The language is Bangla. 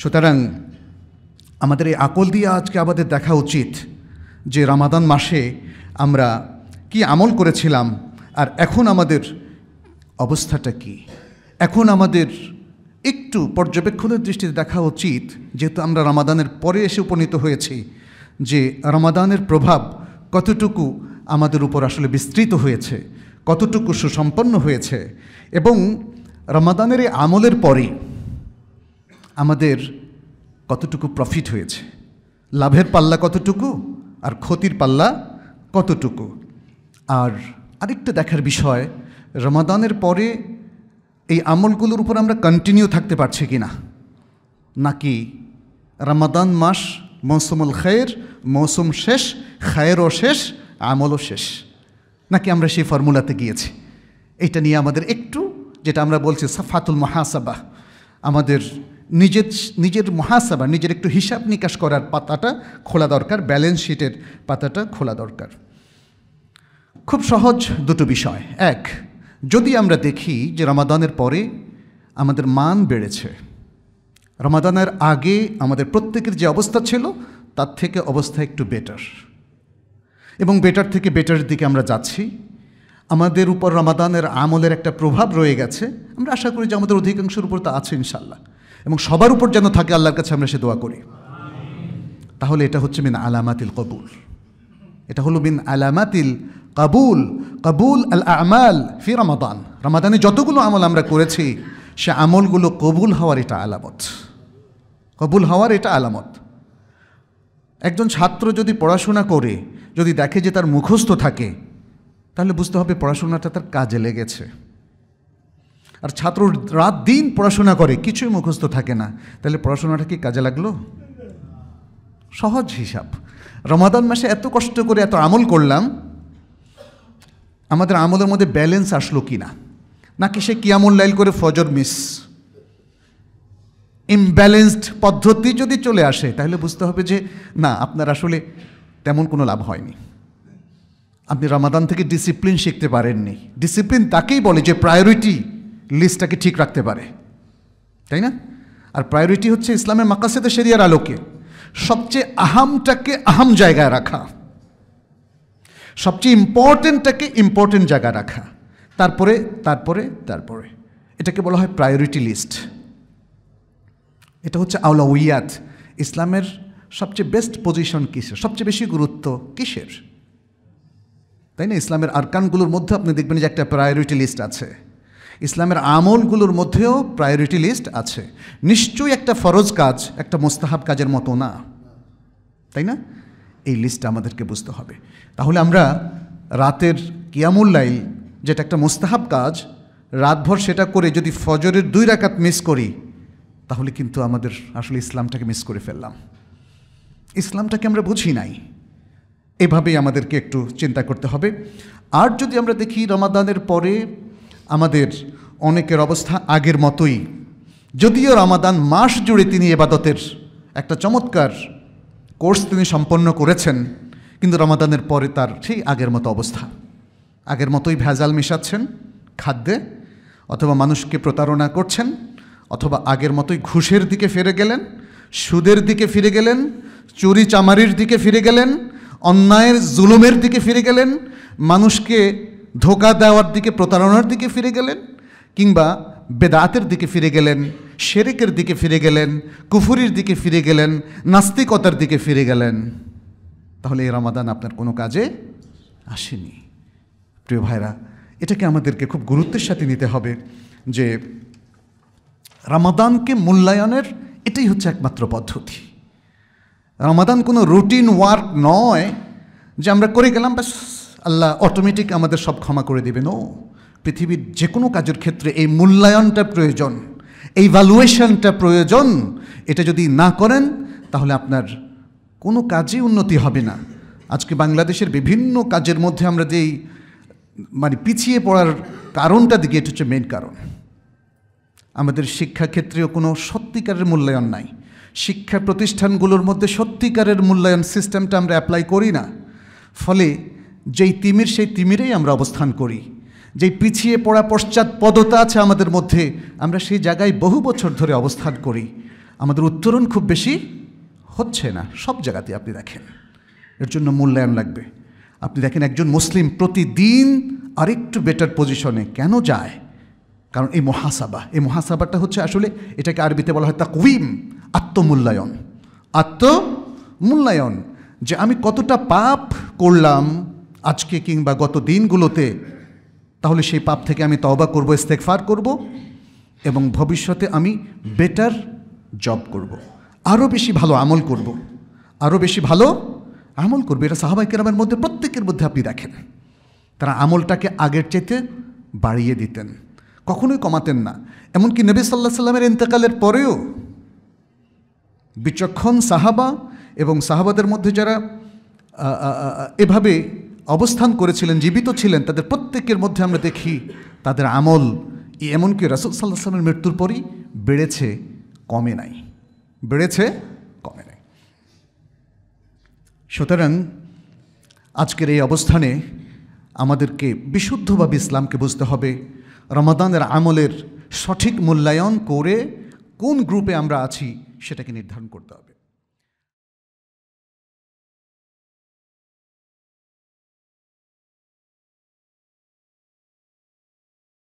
সুতরাং আমাদের এই আকল দিয়ে আজকে আমাদের দেখা উচিত যে রামাদান মাসে আমরা কি আমল করেছিলাম আর এখন আমাদের অবস্থাটা কি এখন আমাদের একটু পর্যবেক্ষণের দৃষ্টিতে দেখা উচিত যেহেতু আমরা রামাদানের পরে এসে উপনীত হয়েছি যে রামাদানের প্রভাব কতটুকু আমাদের উপর আসলে বিস্তৃত হয়েছে কতটুকু সুসম্পন্ন হয়েছে এবং রামাদানের এই আমলের পরে আমাদের কতটুকু প্রফিট হয়েছে লাভের পাল্লা কতটুকু আর ক্ষতির পাল্লা কতটুকু আর আরেকটা দেখার বিষয় রমাদানের পরে এই আমলগুলোর উপর আমরা কন্টিনিউ থাকতে পারছি কি না নাকি রমাদান মাস মৌসুমুল খায়ের মৌসুম শেষ খায়েরও শেষ আমলও শেষ নাকি আমরা সেই ফর্মুলাতে গিয়েছি এটা নিয়ে আমাদের একটু যেটা আমরা বলছি সাফাতুল মহাসাবা আমাদের নিজের নিজের মহাসভা নিজের একটু হিসাব নিকাশ করার পাতাটা খোলা দরকার ব্যালেন্স শিটের পাতাটা খোলা দরকার খুব সহজ দুটো বিষয় এক যদি আমরা দেখি যে রমাদানের পরে আমাদের মান বেড়েছে রমাদানের আগে আমাদের প্রত্যেকের যে অবস্থা ছিল তার থেকে অবস্থা একটু বেটার এবং বেটার থেকে বেটারের দিকে আমরা যাচ্ছি আমাদের উপর রমাদানের আমলের একটা প্রভাব রয়ে গেছে আমরা আশা করি যে আমাদের অধিকাংশের উপর তা আছে ইনশাল্লাহ এবং সবার উপর যেন থাকে আল্লাহর কাছে আমরা সে দোয়া করি তাহলে এটা হচ্ছে মিন আলামাতিল কবুল এটা হলো মিন আলামাতিল কাবুল কাবুল আল আমাল ফি রমাদান রমাদানে যতগুলো আমল আমরা করেছি সে আমলগুলো কবুল হওয়ার এটা আলামত কবুল হওয়ার এটা আলামত একজন ছাত্র যদি পড়াশোনা করে যদি দেখে যে তার মুখস্থ থাকে তাহলে বুঝতে হবে পড়াশোনাটা তার কাজে লেগেছে আর ছাত্র রাত দিন পড়াশোনা করে কিছুই মুখস্থ থাকে না তাহলে পড়াশোনাটা কি কাজে লাগলো সহজ হিসাব রমাদান মাসে এত কষ্ট করে এত আমল করলাম আমাদের আমলের মধ্যে ব্যালেন্স আসলো কি না নাকি সে কিয়ামল লাইল করে ফজর মিস ইমব্যালেন্সড পদ্ধতি যদি চলে আসে তাহলে বুঝতে হবে যে না আপনার আসলে তেমন কোনো লাভ হয়নি আপনি রমাদান থেকে ডিসিপ্লিন শিখতে পারেননি ডিসিপ্লিন তাকেই বলে যে প্রায়োরিটি লিস্টটাকে ঠিক রাখতে পারে তাই না আর প্রায়োরিটি হচ্ছে ইসলামের মাকাসেদে শেরিয়ার আলোকে সবচেয়ে আহামটাকে আহাম জায়গায় রাখা সবচেয়ে ইম্পর্টেন্টটাকে ইম্পর্টেন্ট জায়গায় রাখা তারপরে তারপরে তারপরে এটাকে বলা হয় প্রায়োরিটি লিস্ট এটা হচ্ছে উইয়াত ইসলামের সবচেয়ে বেস্ট পজিশন কিসের সবচেয়ে বেশি গুরুত্ব কিসের তাই না ইসলামের আরকানগুলোর মধ্যে আপনি দেখবেন যে একটা প্রায়োরিটি লিস্ট আছে ইসলামের আমলগুলোর মধ্যেও প্রায়োরিটি লিস্ট আছে নিশ্চয়ই একটা ফরজ কাজ একটা মোস্তাহাব কাজের মতো না তাই না এই লিস্টটা আমাদেরকে বুঝতে হবে তাহলে আমরা রাতের কিয়ামুল লাইল যেটা একটা মোস্তাহাব কাজ রাতভর সেটা করে যদি ফজরের দুই রাকাত মিস করি তাহলে কিন্তু আমাদের আসলে ইসলামটাকে মিস করে ফেললাম ইসলামটাকে আমরা বুঝি নাই এভাবেই আমাদেরকে একটু চিন্তা করতে হবে আর যদি আমরা দেখি রমাদানের পরে আমাদের অনেকের অবস্থা আগের মতোই যদিও রামাদান মাস জুড়ে তিনি এবাদতের একটা চমৎকার কোর্স তিনি সম্পন্ন করেছেন কিন্তু রমাদানের পরে তার সেই আগের মতো অবস্থা আগের মতোই ভেজাল মিশাচ্ছেন খাদ্যে অথবা মানুষকে প্রতারণা করছেন অথবা আগের মতোই ঘুষের দিকে ফিরে গেলেন সুদের দিকে ফিরে গেলেন চুরি চামারির দিকে ফিরে গেলেন অন্যায়ের জুলুমের দিকে ফিরে গেলেন মানুষকে ধোকা দেওয়ার দিকে প্রতারণার দিকে ফিরে গেলেন কিংবা বেদাতের দিকে ফিরে গেলেন শেরেকের দিকে ফিরে গেলেন কুফুরির দিকে ফিরে গেলেন নাস্তিকতার দিকে ফিরে গেলেন তাহলে এই রামাদান আপনার কোনো কাজে আসেনি প্রিয় ভাইরা এটাকে আমাদেরকে খুব গুরুত্বের সাথে নিতে হবে যে রামাদানকে মূল্যায়নের এটাই হচ্ছে একমাত্র পদ্ধতি রামাদান কোনো রুটিন ওয়ার্ক নয় যে আমরা করে গেলাম ব্যাস আল্লাহ অটোমেটিক আমাদের সব ক্ষমা করে দেবেন ও পৃথিবীর যে কোনো কাজের ক্ষেত্রে এই মূল্যায়নটা প্রয়োজন এই ভ্যালুয়েশনটা প্রয়োজন এটা যদি না করেন তাহলে আপনার কোনো কাজই উন্নতি হবে না আজকে বাংলাদেশের বিভিন্ন কাজের মধ্যে আমরা যেই মানে পিছিয়ে পড়ার কারণটা দিকে এটা হচ্ছে মেন কারণ আমাদের শিক্ষাক্ষেত্রেও কোনো সত্যিকারের মূল্যায়ন নাই শিক্ষা প্রতিষ্ঠানগুলোর মধ্যে সত্যিকারের মূল্যায়ন সিস্টেমটা আমরা অ্যাপ্লাই করি না ফলে যেই তিমির সেই তিমিরেই আমরা অবস্থান করি যে পিছিয়ে পড়া পশ্চাৎপদতা আছে আমাদের মধ্যে আমরা সেই জায়গায় বহু বছর ধরে অবস্থান করি আমাদের উত্তরণ খুব বেশি হচ্ছে না সব জায়গাতে আপনি দেখেন এর জন্য মূল্যায়ন লাগবে আপনি দেখেন একজন মুসলিম প্রতিদিন আরেকটু বেটার পজিশনে কেন যায় কারণ এই মহাসাবা এই মহাসাবাটা হচ্ছে আসলে এটাকে আরবিতে বলা হয় কুইম আত্মমূল্যায়ন আত্মমূল্যায়ন যে আমি কতটা পাপ করলাম আজকে কিংবা গত দিনগুলোতে তাহলে সেই পাপ থেকে আমি তওবা করব ইস্তেকফার করব এবং ভবিষ্যতে আমি বেটার জব করব। আরও বেশি ভালো আমল করব। আরও বেশি ভালো আমল করবে এটা সাহাবাই মধ্যে প্রত্যেকের মধ্যে আপনি দেখেন তারা আমলটাকে আগের চেতে বাড়িয়ে দিতেন কখনোই কমাতেন না এমনকি নবী সাল্লাহ সাল্লামের ইন্তেকালের পরেও বিচক্ষণ সাহাবা এবং সাহাবাদের মধ্যে যারা এভাবে অবস্থান করেছিলেন জীবিত ছিলেন তাদের প্রত্যেকের মধ্যে আমরা দেখি তাদের আমল এমনকি রাসুল সাল্লাহ সাল্লামের মৃত্যুর পরই বেড়েছে কমে নাই বেড়েছে কমে নাই সুতরাং আজকের এই অবস্থানে আমাদেরকে বিশুদ্ধভাবে ইসলামকে বুঝতে হবে রমাদানের আমলের সঠিক মূল্যায়ন করে কোন গ্রুপে আমরা আছি সেটাকে নির্ধারণ করতে হবে